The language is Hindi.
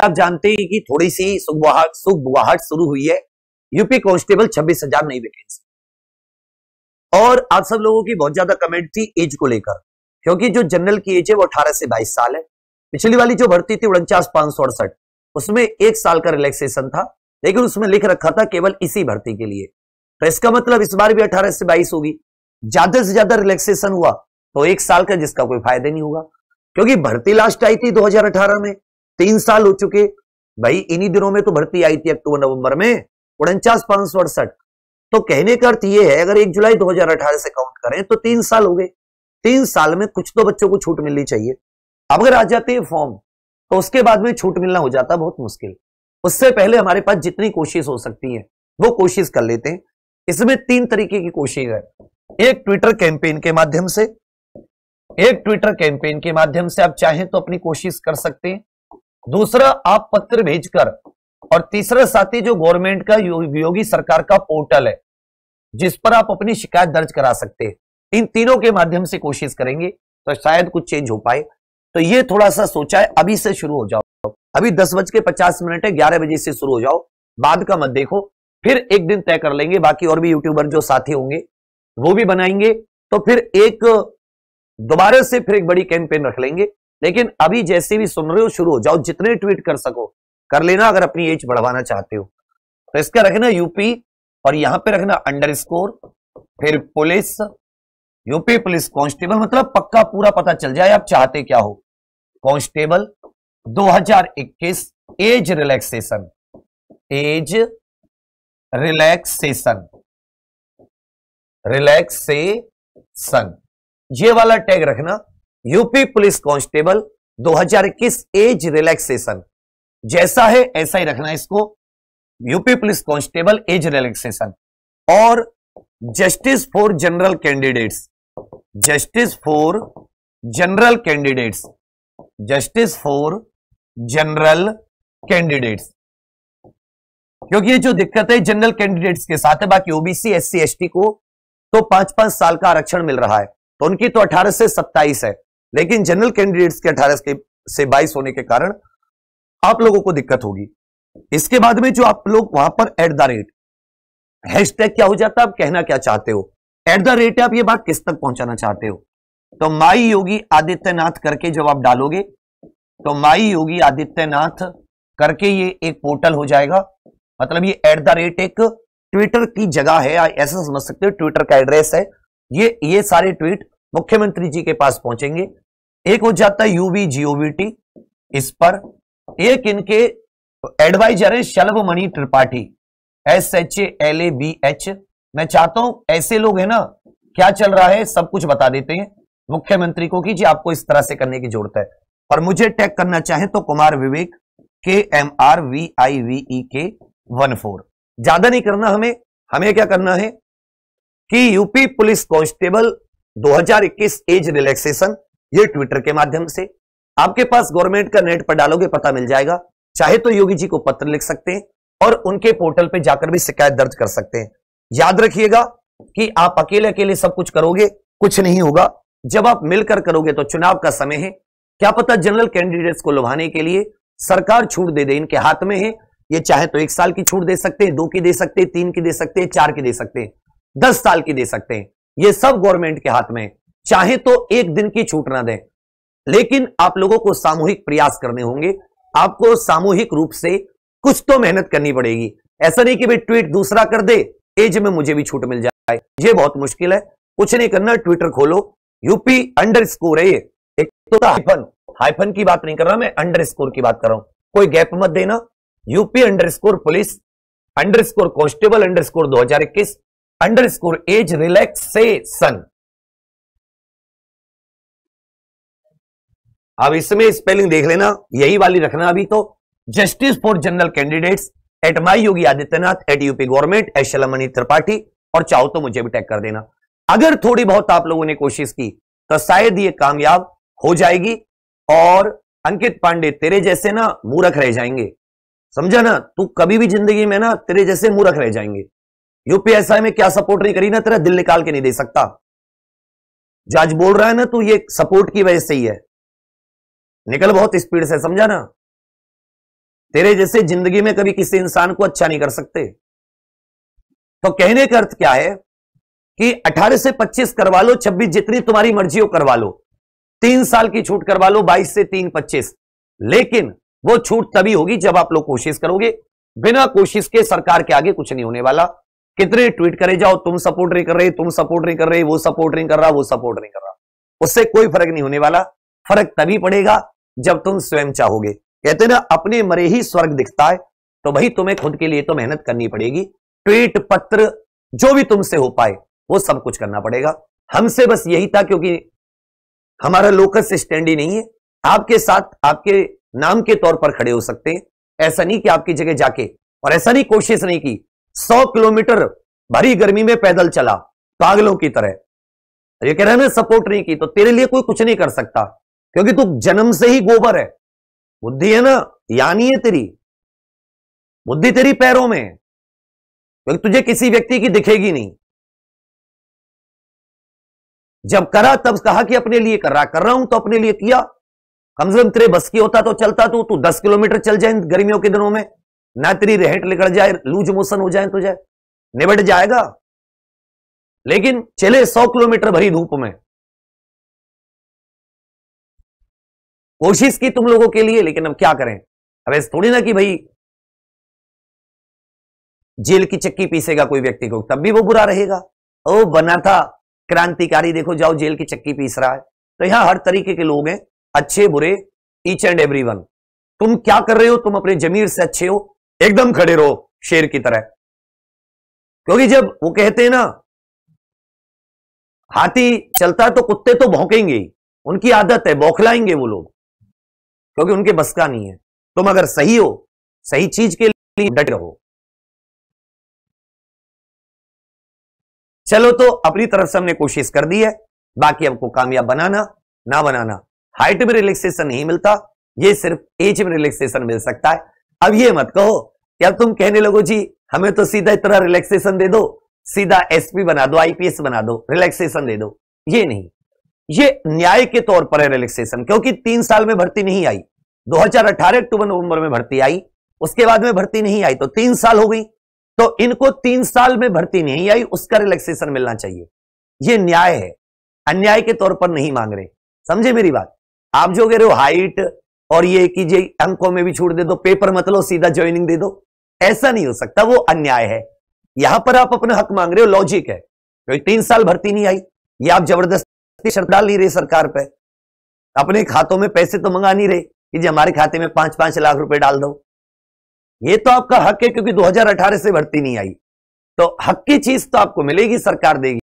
क्या आप जानते हैं कि थोड़ी सी सुखबुहाट सुखबुहाट शुरू हुई है यूपी कांस्टेबल छब्बीस हजार नई वैकेंसी और आप सब लोगों की बहुत ज्यादा कमेंट थी एज को लेकर क्योंकि जो जनरल की एज है वो अठारह से बाईस साल है पिछली वाली जो भर्ती थी उनचास पांच सौ अड़सठ उसमें एक साल का रिलैक्सेशन था लेकिन उसमें लिख रखा था केवल इसी भर्ती के लिए तो इसका मतलब इस बार भी अठारह से बाईस होगी ज्यादा से ज्यादा रिलैक्सेशन हुआ तो एक साल का जिसका कोई फायदा नहीं होगा क्योंकि भर्ती लास्ट आई थी दो में तीन साल हो चुके भाई इन्हीं दिनों में तो भर्ती आई थी अक्टूबर नवंबर में उनचास पांच सौ अड़सठ तो कहने का अर्थ यह है अगर एक जुलाई 2018 से काउंट करें तो तीन साल हो गए तीन साल में कुछ तो बच्चों को छूट मिलनी चाहिए अब अगर आ जाते हैं फॉर्म तो उसके बाद में छूट मिलना हो जाता बहुत मुश्किल उससे पहले हमारे पास जितनी कोशिश हो सकती है वो कोशिश कर लेते हैं इसमें तीन तरीके की कोशिश है एक ट्विटर कैंपेन के माध्यम से एक ट्विटर कैंपेन के माध्यम से आप चाहें तो अपनी कोशिश कर सकते हैं दूसरा आप पत्र भेजकर और तीसरा साथी जो गवर्नमेंट का योगी सरकार का पोर्टल है जिस पर आप अपनी शिकायत दर्ज करा सकते हैं इन तीनों के माध्यम से कोशिश करेंगे तो शायद कुछ चेंज हो पाए तो ये थोड़ा सा सोचा है अभी से शुरू हो जाओ अभी दस बज के पचास मिनट है ग्यारह बजे से शुरू हो जाओ बाद का मत देखो फिर एक दिन तय कर लेंगे बाकी और भी यूट्यूबर जो साथी होंगे वो भी बनाएंगे तो फिर एक दोबारा से फिर एक बड़ी कैंपेन रख लेंगे लेकिन अभी जैसे भी सुन रहे हो शुरू हो जाओ जितने ट्वीट कर सको कर लेना अगर अपनी एज बढ़वाना चाहते हो तो इसका रखना यूपी और यहां पे रखना अंडर फिर पुलिस यूपी पुलिस कांस्टेबल मतलब पक्का पूरा पता चल जाए आप चाहते क्या हो constable 2021 age relaxation age relaxation relaxation ये वाला टैग रखना UP police constable 2021 age relaxation जैसा है ऐसा ही रखना इसको UP police constable age relaxation और justice for general candidates justice for general candidates justice for general candidates क्योंकि ये जो दिक्कत है जनरल कैंडिडेट्स के साथ है बाकी ओबीसी एस सी को तो पांच पांच साल का आरक्षण मिल रहा है तो उनकी तो अठारह से सत्ताईस है लेकिन जनरल कैंडिडेट्स के अठारह से बाईस होने के कारण आप लोगों को दिक्कत होगी इसके बाद में जो आप लोग वहां पर एट द रेट हैश क्या हो जाता है आप कहना क्या चाहते हो एट द रेट आप ये बात किस तक पहुंचाना चाहते हो तो माई योगी आदित्यनाथ करके जब आप डालोगे तो माई योगी आदित्यनाथ करके ये एक पोर्टल हो जाएगा मतलब ये एट द रेट एक ट्विटर की जगह है ऐसा समझ सकते हो ट्विटर का एड्रेस है ये ये सारे ट्वीट मुख्यमंत्री जी के पास पहुंचेंगे एक हो जाता है यूवी जीओवीटी इस पर एक इनके एडवाइजर है Shalabh Mani Tripathi S H L A B H मैं चाहता हूं ऐसे लोग है ना क्या चल रहा है सब कुछ बता देते हैं मुख्यमंत्री को कि जी आपको इस तरह से करने की जरूरत है और मुझे टैग करना चाहे तो Kumar Vivek K M R V I V E K one four ज्यादा नहीं करना हमें हमें क्या करना है कि UP police constable 2021 age relaxation ये ट्विटर के माध्यम से आपके पास गवर्नमेंट का नेट पर डालोगे पता मिल जाएगा चाहे तो योगी जी को पत्र लिख सकते हैं और उनके पोर्टल पे जाकर भी शिकायत दर्ज कर सकते हैं याद रखिएगा कि आप अकेले अकेले सब कुछ करोगे कुछ नहीं होगा जब आप मिलकर करोगे तो चुनाव का समय है क्या पता जनरल कैंडिडेट्स को लुभाने के लिए सरकार छूट दे दे इनके हाथ में है ये चाहे तो एक साल की छूट दे सकते हैं दो की दे सकते हैं तीन की दे सकते हैं चार की दे सकते हैं दस साल की दे सकते हैं ये सब गवर्नमेंट के हाथ में चाहे तो एक दिन की छूट ना दें लेकिन आप लोगों को सामूहिक प्रयास करने होंगे आपको सामूहिक रूप से कुछ तो मेहनत करनी पड़ेगी ऐसा नहीं कि भाई ट्वीट दूसरा कर दे एज में मुझे भी छूट मिल जाए ये बहुत मुश्किल है कुछ नहीं करना ट्विटर खोलो यूपी अंडर स्कोर है ये एक तो हाइफन तो हाइफन की बात नहीं कर रहा मैं अंडर स्कोर की बात कर रहा हूं कोई गैप मत देना UP under score police under score constable under score दो हजार इक्कीस अंडर स्कोर एज रिलैक्सेशन अब इसमें स्पेलिंग देख लेना यही वाली रखना अभी तो justice for general candidates at my Yogi Adityanath at UP government S Shalmani Tripathi और चाहो तो मुझे भी टैग कर देना अगर थोड़ी बहुत आप लोगों ने कोशिश की तो शायद ये कामयाब हो जाएगी और अंकित पांडे तेरे जैसे ना मूर्ख रह जाएंगे समझा ना तू कभी भी जिंदगी में ना तेरे जैसे मूर्ख रह जाएंगे यूपीएसआई में क्या सपोर्ट नहीं करी ना तेरा दिल निकाल के नहीं दे सकता जज बोल रहा है ना तू ये सपोर्ट की वजह से ही है निकल बहुत स्पीड से समझा ना तेरे जैसे जिंदगी में कभी किसी इंसान को अच्छा नहीं कर सकते तो कहने का अर्थ क्या है कि 18 से 25 करवा लो 26 जितनी तुम्हारी मर्जी हो करवा लो तीन साल की छूट करवा लो 22 से तीन 25 लेकिन वो छूट तभी होगी जब आप लोग कोशिश करोगे बिना कोशिश के सरकार के आगे कुछ नहीं होने वाला कितने ट्वीट करे जाओ तुम सपोर्ट नहीं कर रहे तुम सपोर्ट नहीं कर रहे वो सपोर्ट नहीं कर रहा वो सपोर्ट नहीं कर रहा उससे कोई फर्क नहीं होने वाला फर्क तभी पड़ेगा जब तुम स्वयं चाहोगे कहते ना अपने मरे ही स्वर्ग दिखता है तो भाई तुम्हें खुद के लिए तो मेहनत करनी पड़ेगी ट्वीट पत्र जो भी तुमसे हो पाए वो सब कुछ करना पड़ेगा हमसे बस यही था क्योंकि हमारा लोकस स्टैंड ही नहीं है आपके साथ आपके नाम के तौर पर खड़े हो सकते हैं ऐसा नहीं कि आपकी जगह जाके और ऐसा नहीं कोशिश नहीं की सौ किलोमीटर भारी गर्मी में पैदल चला पागलों की तरह तो ये कह रहे ना सपोर्ट नहीं की तो तेरे लिए कोई कुछ नहीं कर सकता क्योंकि तू जन्म से ही गोबर है बुद्धि है ना यानी है तेरी बुद्धि तेरी पैरों में क्योंकि तुझे किसी व्यक्ति की दिखेगी नहीं जब करा तब कहा कि अपने लिए कर रहा कर रहा हूं तो अपने लिए किया कम से कम तेरे बस की होता तो चलता तू तू दस किलोमीटर चल जाए गर्मियों के दिनों में ना तेरी रेहट निकल जाए लूज मोशन हो जाए तो जाए निबट जाएगा लेकिन चले सौ किलोमीटर भरी धूप में कोशिश की तुम लोगों के लिए लेकिन अब क्या करें अब ऐसे थोड़ी ना कि भाई जेल की चक्की पीसेगा कोई व्यक्ति को तब भी वो बुरा रहेगा ओ बना था क्रांतिकारी देखो जाओ जेल की चक्की पीस रहा है तो यहां हर तरीके के लोग हैं अच्छे बुरे ईच एंड एवरी वन तुम क्या कर रहे हो तुम अपने जमीर से अच्छे हो एकदम खड़े रहो शेर की तरह क्योंकि जब वो कहते हैं ना हाथी चलता है तो कुत्ते तो भौंकेंगे उनकी आदत है बौखलाएंगे वो लोग क्योंकि उनके बस का नहीं है तुम अगर सही हो सही चीज के लिए डट रहो चलो तो अपनी तरफ से हमने कोशिश कर दी है बाकी आपको कामयाब बनाना ना बनाना हाइट में रिलैक्सेशन नहीं मिलता ये सिर्फ एज में रिलैक्सेशन मिल सकता है अब ये मत कहो यार तुम कहने लगो जी हमें तो सीधा इतना रिलैक्सेशन दे दो सीधा एसपी बना दो आईपीएस बना दो रिलैक्सेशन दे दो ये नहीं ये न्याय के तौर पर है रिलैक्सेशन क्योंकि तीन साल में भर्ती नहीं आई 2018 हजार अक्टूबर नवंबर में भर्ती आई उसके बाद में भर्ती नहीं आई तो तीन साल हो गई तो इनको तीन साल में भर्ती नहीं आई उसका रिलैक्सेशन मिलना चाहिए यह न्याय है अन्याय के तौर पर नहीं मांग रहे समझे मेरी बात आप जो कह रहे हो हाइट और ये कि अंकों में भी छूट दे दो पेपर मतलब सीधा ज्वाइनिंग दे दो ऐसा नहीं हो सकता वो अन्याय है यहां पर आप अपना हक मांग रहे हो लॉजिक है क्योंकि तीन साल भर्ती नहीं आई ये आप जबरदस्ती शर्त डाल नहीं रहे सरकार पे अपने खातों में पैसे तो मंगा नहीं रहे कि जी हमारे खाते में पांच पांच लाख रुपए डाल दो ये तो आपका हक है क्योंकि 2018 से भर्ती नहीं आई तो हक की चीज तो आपको मिलेगी सरकार देगी